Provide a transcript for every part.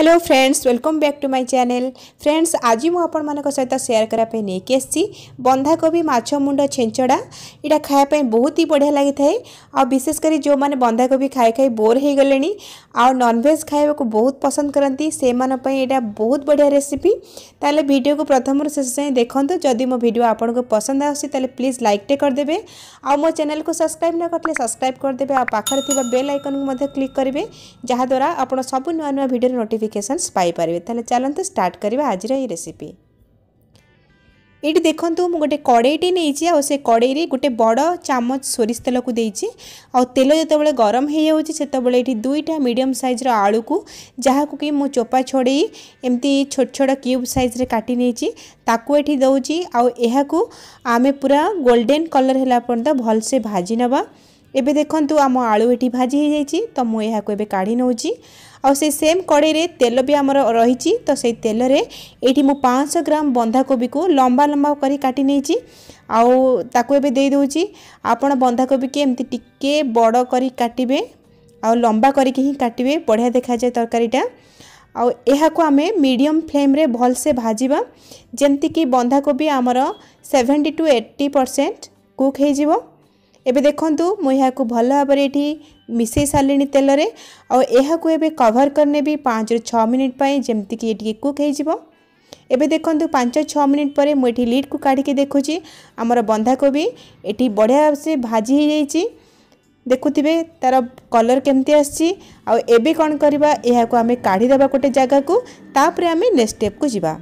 hello friends welcome back to my channel friends आज मुझे सहित सेयार करने नहींक्री बंधाकोबी मुंड छेचड़ा यहाँ खायापी बहुत ही बढ़िया लगी था आ विशेषकर जो मैंने बंधाकोबी खाई खाई बोर हो गले आननभेज खाया को बहुत पसंद करती से मैंटा बहुत बढ़िया रेसीपी तेल भिड को प्रथम शेष जाए देखो जदि मो भिड आपको पसंद आसे प्लीज लाइकटे करदे आ मो चेल को सब्सक्राइब न करते सब्सक्राइब करदे आखिर बेल आइकन को क्लिक करेंगे जहाद्वारा आप सब नुआ नुआ भिडर नोटिफिक ଆପ୍ଲିକେସନ୍ସ ପାଇପାରିବେ ତାହେଲେ ଚାଲନ୍ତୁ ଷ୍ଟାର୍ଟ କରିବା ଆଜିର ଏହି ରେସିପି ଏଇଠି ଦେଖନ୍ତୁ ମୁଁ ଗୋଟେ କଡ଼େଇଟି ନେଇଛି ଆଉ ସେ କଡ଼େଇରେ ଗୋଟେ ବଡ଼ ଚାମଚ ସୋରିଷ ତେଲକୁ ଦେଇଛି ଆଉ ତେଲ ଯେତେବେଳେ ଗରମ ହୋଇଯାଉଛି ସେତେବେଳେ ଏଇଠି ଦୁଇଟା ମିଡ଼ିୟମ୍ ସାଇଜ୍ର ଆଳୁକୁ ଯାହାକୁ କି ମୁଁ ଚୋପା ଛଡ଼େଇ ଏମିତି ଛୋଟ ଛୋଟ କ୍ୟୁବ୍ ସାଇଜ୍ରେ କାଟି ନେଇଛି ତାକୁ ଏଠି ଦେଉଛି ଆଉ ଏହାକୁ ଆମେ ପୁରା ଗୋଲ୍ଡେନ୍ କଲର୍ ହେଲା ପର୍ଯ୍ୟନ୍ତ ଭଲସେ ଭାଜି ନେବା ଏବେ ଦେଖନ୍ତୁ ଆମ ଆଳୁ ଏଠି ଭାଜି ହୋଇଯାଇଛି ତ ମୁଁ ଏହାକୁ ଏବେ କାଢ଼ି ନେଉଛି ଆଉ ସେଇ ସେମ୍ କଡ଼େଇରେ ତେଲ ବି ଆମର ରହିଛି ତ ସେଇ ତେଲରେ ଏଇଠି ମୁଁ ପାଞ୍ଚଶହ ଗ୍ରାମ ବନ୍ଧାକୋବିକୁ ଲମ୍ବା ଲମ୍ବା କରି କାଟି ନେଇଛି ଆଉ ତାକୁ ଏବେ ଦେଇ ଦେଉଛି ଆପଣ ବନ୍ଧାକୋବିକି ଏମିତି ଟିକେ ବଡ଼ କରି କାଟିବେ ଆଉ ଲମ୍ବା କରିକି ହିଁ କାଟିବେ ବଢ଼ିଆ ଦେଖାଯାଏ ତରକାରୀଟା ଆଉ ଏହାକୁ ଆମେ ମିଡ଼ିୟମ୍ ଫ୍ଲେମ୍ରେ ଭଲସେ ଭାଜିବା ଯେମିତିକି ବନ୍ଧାକୋବି ଆମର seventy to eighty percent cook ହୋଇଯିବ ଏବେ ଦେଖନ୍ତୁ ମୁଁ ଏହାକୁ ଭଲ ଭାବରେ ଏଠି মিশাই সারি তেলরে আহবে কভর করে নেবি পাঁচ রু ছ মিনিট পাই যেমিকি এটি কুক হয়ে যাব এবে দেখুন পাঁচ ছ মিনিট পরে মু এটি লিড্কু কাড়িকি দেখুছি আমার বন্ধাকোবি এটি বড়িয়া সে ভাজি হয়ে যাইছি দেখুবে তার কলর কেমতি আসছি আবে কণ করা এখন আমি কাড়ি দেবা গোটে জায়গাকে তাপরে আমি নেক্সট স্টেপকু যা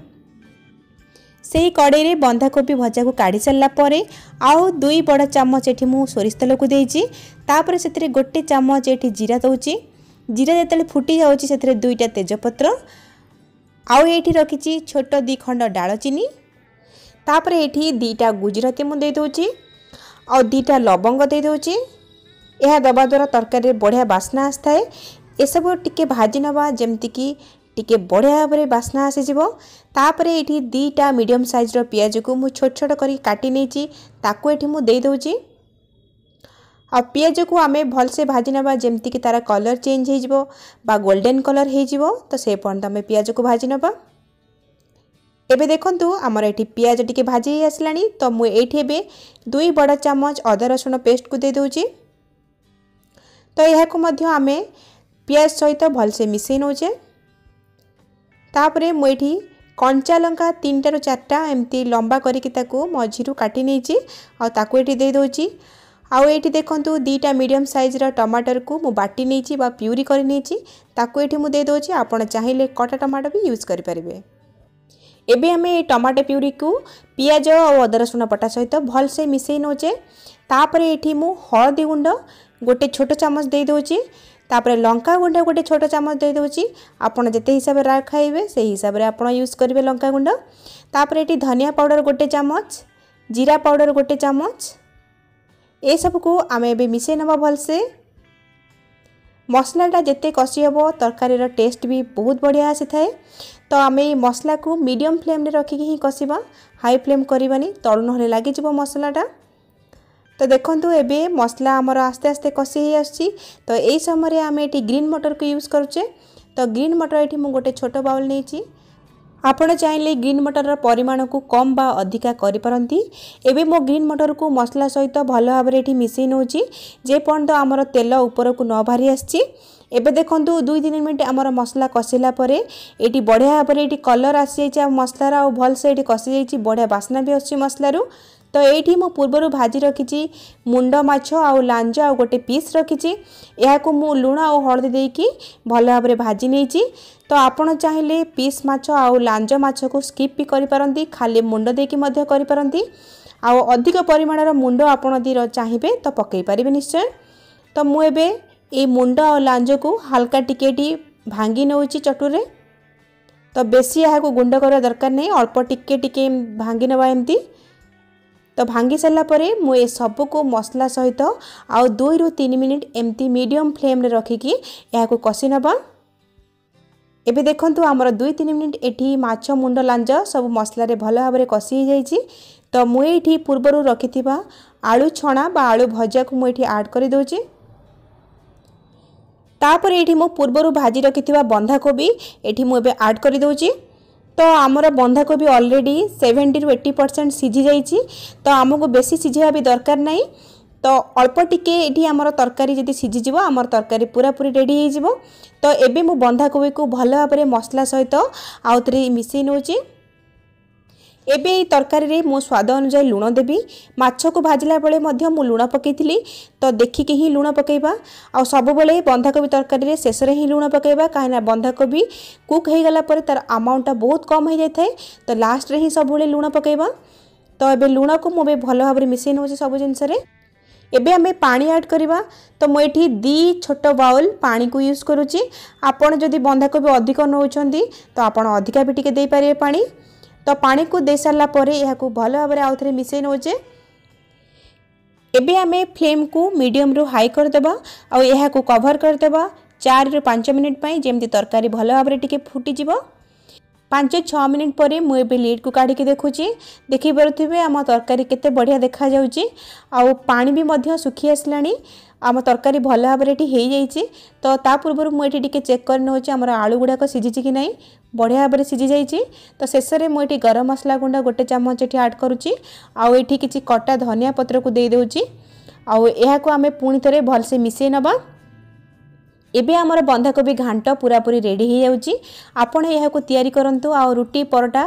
ସେହି କଡ଼େଇରେ ବନ୍ଧାକୋବି ଭଜାକୁ କାଢ଼ି ସାରିଲା ପରେ ଆଉ ଦୁଇ ବଡ଼ ଚାମଚ ଏଠି ମୁଁ ସୋରିଷ ତେଲକୁ ଦେଇଛି ତାପରେ ସେଥିରେ ଗୋଟେ ଚାମଚ ଏଠି ଜିରା ଦେଉଛି ଜିରା ଯେତେବେଳେ ଫୁଟି ଯାଉଛି ସେଥିରେ ଦୁଇଟା ତେଜପତ୍ର ଆଉ ଏଇଠି ରଖିଛି ଛୋଟ ଦୁଇ ଖଣ୍ଡ ଡାଳଚିନି ତାପରେ ଏଠି ଦୁଇଟା ଗୁଜୁରାତି ମୁଁ ଦେଇଦେଉଛି ଆଉ ଦୁଇଟା ଲବଙ୍ଗ ଦେଇଦେଉଛି ଏହା ଦେବା ଦ୍ୱାରା ତରକାରୀରେ ବଢ଼ିଆ ବାସ୍ନା ଆସିଥାଏ ଏସବୁ ଟିକେ ଭାଜି ନେବା ଯେମିତିକି ଟିକେ ବଢ଼ିଆ ଭାବରେ ବାସ୍ନା ଆସିଯିବ ତାପରେ ଏଠି ଦୁଇଟା ମିଡ଼ିୟମ୍ ସାଇଜ୍ର ପିଆଜକୁ ମୁଁ ଛୋଟ ଛୋଟ କରି କାଟି ନେଇଛି ତାକୁ ଏଠି ମୁଁ ଦେଇଦେଉଛି ଆଉ ପିଆଜକୁ ଆମେ ଭଲସେ ଭାଜି ନେବା ଯେମିତିକି ତା'ର କଲର୍ ଚେଞ୍ଜ ହୋଇଯିବ ବା ଗୋଲ୍ଡେନ୍ କଲର୍ ହୋଇଯିବ ତ ସେ ପର୍ଯ୍ୟନ୍ତ ଆମେ ପିଆଜକୁ ଭାଜି ନେବା ଏବେ ଦେଖନ୍ତୁ ଆମର ଏଠି ପିଆଜ ଟିକେ ଭାଜି ହେଇ ଆସିଲାଣି ତ ମୁଁ ଏଇଠି ଏବେ ଦୁଇ ବଡ଼ ଚାମଚ ଅଦା ରସୁଣ ପେଷ୍ଟକୁ ଦେଇଦେଉଛି ତ ଏହାକୁ ମଧ୍ୟ ଆମେ ପିଆଜ ସହିତ ଭଲସେ ମିଶାଇ ନେଉଛେ ତାପରେ ମୁଁ ଏଠି କଞ୍ଚା ଲଙ୍କା ତିନିଟାରୁ ଚାରିଟା ଏମିତି ଲମ୍ବା କରିକି ତାକୁ ମଝିରୁ କାଟି ନେଇଛି ଆଉ ତାକୁ ଏଠି ଦେଇଦେଉଛି ଆଉ ଏଇଠି ଦେଖନ୍ତୁ ଦୁଇଟା ମିଡ଼ିୟମ୍ ସାଇଜ୍ର ଟମାଟରକୁ ମୁଁ ବାଟି ନେଇଛି ବା ପ୍ୟୁରି କରିନେଇଛି ତାକୁ ଏଠି ମୁଁ ଦେଇଦେଉଛି ଆପଣ ଚାହିଁଲେ କଟା ଟମାଟୋ ବି ୟୁଜ୍ କରିପାରିବେ ଏବେ ଆମେ ଏଇ ଟମାଟୋ ପ୍ୟୁରିକୁ ପିଆଜ ଆଉ ଅଦା ରସୁଣ ବଟା ସହିତ ଭଲସେ ମିଶାଇ ନେଉଛେ ତାପରେ ଏଠି ମୁଁ ହଳଦୀ ଗୁଣ୍ଡ ଗୋଟେ ଛୋଟ ଚାମଚ ଦେଇଦେଉଛି ତାପରେ ଲଙ୍କା ଗୁଣ୍ଡ ଗୋଟେ ଛୋଟ ଚାମଚ ଦେଇଦେଉଛି ଆପଣ ଯେତେ ହିସାବରେ ଖାଇବେ ସେହି ହିସାବରେ ଆପଣ ୟୁଜ୍ କରିବେ ଲଙ୍କା ଗୁଣ୍ଡ ତାପରେ ଏଠି ଧନିଆ ପାଉଡ଼ର ଗୋଟେ ଚାମଚ ଜିରା ପାଉଡ଼ର ଗୋଟେ ଚାମଚ ଏସବୁକୁ ଆମେ ଏବେ ମିଶାଇ ନେବା ଭଲସେ ମସଲାଟା ଯେତେ କଷି ହେବ ତରକାରୀର ଟେଷ୍ଟ ବି ବହୁତ ବଢ଼ିଆ ଆସିଥାଏ ତ ଆମେ ଏଇ ମସଲାକୁ ମିଡ଼ିୟମ୍ ଫ୍ଲେମ୍ରେ ରଖିକି ହିଁ କଷିବା ହାଇ ଫ୍ଲେମ୍ କରିବାନି ତଳୁ ନହେଲେ ଲାଗିଯିବ ମସଲାଟା ତ ଦେଖନ୍ତୁ ଏବେ ମସଲା ଆମର ଆସ୍ତେ ଆସ୍ତେ କଷି ହେଇଆସୁଛି ତ ଏଇ ସମୟରେ ଆମେ ଏଠି ଗ୍ରୀନ୍ ମଟରକୁ ୟୁଜ୍ କରୁଛେ ତ ଗ୍ରୀନ୍ ମଟର ଏଠି ମୁଁ ଗୋଟେ ଛୋଟ ବାଉଲ୍ ନେଇଛି ଆପଣ ଚାହିଁଲେ ଗ୍ରୀନ୍ ମଟରର ପରିମାଣକୁ କମ୍ ବା ଅଧିକା କରିପାରନ୍ତି ଏବେ ମୋ ଗ୍ରୀନ୍ ମଟରକୁ ମସଲା ସହିତ ଭଲ ଭାବରେ ଏଠି ମିଶାଇ ନେଉଛି ଯେପର୍ଯ୍ୟନ୍ତ ଆମର ତେଲ ଉପରକୁ ନ ବାହାରି ଆସିଛି এবে দেখুন দুই তিন মিনিট আমার মশলা কষিলা পরে এটি বঢ়িয়া ভাবে এটি কলর আসিযাই মশলার আলসে এটি কষি যাই বঢ়িয়া বাসনা বি আসছে মশলার তো এইটি ମୁଁ ପୂର୍ବରୁ ଭାଜି ରଖିଛି ମୁଣ୍ଡ ମାଛ ଆଉ ଲାଞ୍ଜ ଆଉ ଗୋଟେ ପିସ୍ ରଖିଛି ଏହାକୁ ମୁଁ ଲୁଣ ଆଉ ହଳଦୀ ଦେଇକି ଭଲ ଭାବରେ ଭାଜି ନେଇଛି ତ ଆପଣ ଚାହିଁଲେ ପିସ୍ ମାଛ ଆଉ ଲାଞ୍ଜ ମାଛକୁ ସ୍କିପ୍ ବି କରିପାରନ୍ତି ଖାଲି ମୁଣ୍ଡ ଦେଇକି ମଧ୍ୟ କରିପାରନ୍ତି ଆଉ ଅଧିକ ପରିମାଣର ମୁଣ୍ଡ ଆପଣ ଯଦି ଚାହିଁବେ ତ ପକାଇ ପାରିବେ ନିଶ୍ଚୟ ତ ମୁଁ ଏବେ এই ମୁଣ୍ଡ ଆଉ ଲାଞ୍ଜକୁ ହାଲକା ଟିକିଏ ଟିକେ ଭାଙ୍ଗି ନେଉଛି ଚଟୁରେ ତ ବେଶୀ ଏହାକୁ ଗୁଣ୍ଡ କରିବା ଦରକାର ନାହିଁ ଅଳ୍ପ ଟିକିଏ ଟିକିଏ ଭାଙ୍ଗି ନେବା ଏମିତି ତ ଭାଙ୍ଗି ସାରିଲା ପରେ ମୁଁ ଏ ସବୁକୁ ମସଲା ସହିତ ଆଉ ଦୁଇରୁ ତିନି ମିନିଟ୍ ଏମିତି ମିଡ଼ିୟମ୍ ଫ୍ଲେମ୍ରେ ରଖିକି ଏହାକୁ କଷି ନେବା ଏବେ ଦେଖନ୍ତୁ ଆମର ଦୁଇ ତିନି ମିନିଟ୍ ଏଠି ମାଛ ମୁଣ୍ଡ ଲାଞ୍ଜ ସବୁ ମସଲାରେ ଭଲ ଭାବରେ କଷି ହୋଇଯାଇଛି ତ ମୁଁ ଏଇଠି ପୂର୍ବରୁ ରଖିଥିବା ଆଳୁ ଛଣା ବା ଆଳୁ ଭଜାକୁ ମୁଁ ଏଠି ଆଡ଼୍ କରିଦେଉଛି তাপরে এটি মু পূর্বরু ভাজি রকিথিবা বন্ধাকোবি এটি মু এবে আড করে দেউছি তো আমার বন্ধাকোবি অলরেডি সেভেন্টি রু এইটি পরসেন্ট সিঝি যাইছি তো আমাকে বেশি সিঝাইবা বি দরকার নাই তো অল্প টিকে এটি আমার তরকারি যদি সিঝিযোগ আমার তরকারি পুরাপুরি রেডি হয়ে যাব তো এবে মু বন্ধাকোবিকে ভালো ভাবে মশলা সহিত আউথরে মিশাই নেউছি ଏବେ ଏଇ ତରକାରୀରେ ମୁଁ ସ୍ୱାଦ ଅନୁଯାୟୀ ଲୁଣ ଦେବି ମାଛକୁ ଭାଜିଲା ବେଳେ ମଧ୍ୟ ମୁଁ ଲୁଣ ପକାଇଥିଲି ତ ଦେଖିକି ହିଁ ଲୁଣ ପକାଇବା ଆଉ ସବୁବେଳେ ବନ୍ଧାକୋବି ତରକାରୀରେ ଶେଷରେ ହିଁ ଲୁଣ ପକାଇବା କାହିଁକିନା ବନ୍ଧାକୋବି କୁକ୍ ହୋଇଗଲା ପରେ ତା'ର ଆମାଉଣ୍ଟଟା ବହୁତ କମ୍ ହୋଇଯାଇଥାଏ ତ ଲାଷ୍ଟରେ ହିଁ ସବୁବେଳେ ଲୁଣ ପକାଇବା ତ ଏବେ ଲୁଣକୁ ମୁଁ ଏବେ ଭଲ ଭାବରେ ମିଶାଇ ନେଉଛି ସବୁ ଜିନିଷରେ ଏବେ ଆମେ ପାଣି ଆଡ଼୍ କରିବା ତ ମୁଁ ଏଠି ଦୁଇ ଛୋଟ ବାଉଲ୍ ପାଣିକୁ ୟୁଜ୍ କରୁଛି ଆପଣ ଯଦି ବନ୍ଧାକୋବି ଅଧିକ ନେଉଛନ୍ତି ତ ଆପଣ ଅଧିକା ବି ଟିକେ ଦେଇପାରିବେ ପାଣି ତ ପାଣିକୁ ଦେଇସାରିଲା ପରେ ଏହାକୁ ଭଲ ଭାବରେ ଆଉଥରେ ମିଶାଇ ନେଉଛେ ଏବେ ଆମେ ଫ୍ଲେମ୍କୁ ମିଡ଼ିୟମ୍ରୁ ହାଇ କରିଦେବା ଆଉ ଏହାକୁ କଭର୍ କରିଦେବା ଚାରିରୁ ପାଞ୍ଚ ମିନିଟ୍ ପାଇଁ ଯେମିତି ତରକାରୀ ଭଲ ଭାବରେ ଟିକେ ଫୁଟିଯିବ ପାଞ୍ଚ ଛଅ ମିନିଟ୍ ପରେ ମୁଁ ଏବେ ଲିଡ଼୍କୁ କାଢ଼ିକି ଦେଖୁଛି ଦେଖିପାରୁଥିବେ ଆମ ତରକାରୀ କେତେ ବଢ଼ିଆ ଦେଖାଯାଉଛି ଆଉ ପାଣି ବି ମଧ୍ୟ ଶୁଖି ଆସିଲାଣି আম তরকারি ভাল ভাবে এটি হয়ে যাইছি তো তা পূর্ব মু এটি টিকি চেক করে নেছি আমার আলু গুড়াক সিঝিছি কি না বঢ়িয়া ভাবে সিঝি যাইছি তো শেষে মু এটি গরম মশলা গুঁড়া গোটে চামচ এটি আড করুছি আউ এটি কিছু কটা ধনিয়া পত্রক দিয়ে দেউছি আউ এখন আমি পুঁ থে ভালসে মিশাই নেবা এবে আমার বন্ধাকোবি ঘাট পুরাপুরি রেডি হয়ে যাচ্ছি আপনার এখন তৈরি করতু আুটি পরটা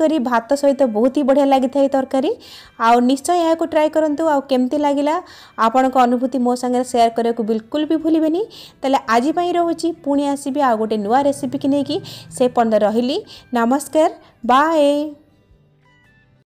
করে ভাত সহ বহুত বড়িয়া লাগি থাকে তরকারি আশ্চয় এখন ট্রাই করতু আমি লাগিলা আপনার অনুভূতি মো সাথে সেয়ার করা বিলকুল বি ভুলবে তাহলে আজপাই রয়েছি পুঁ আসবি আগে নূয় রেসিপি কি সে পর্যন্ত রহলি নমস্কার বাই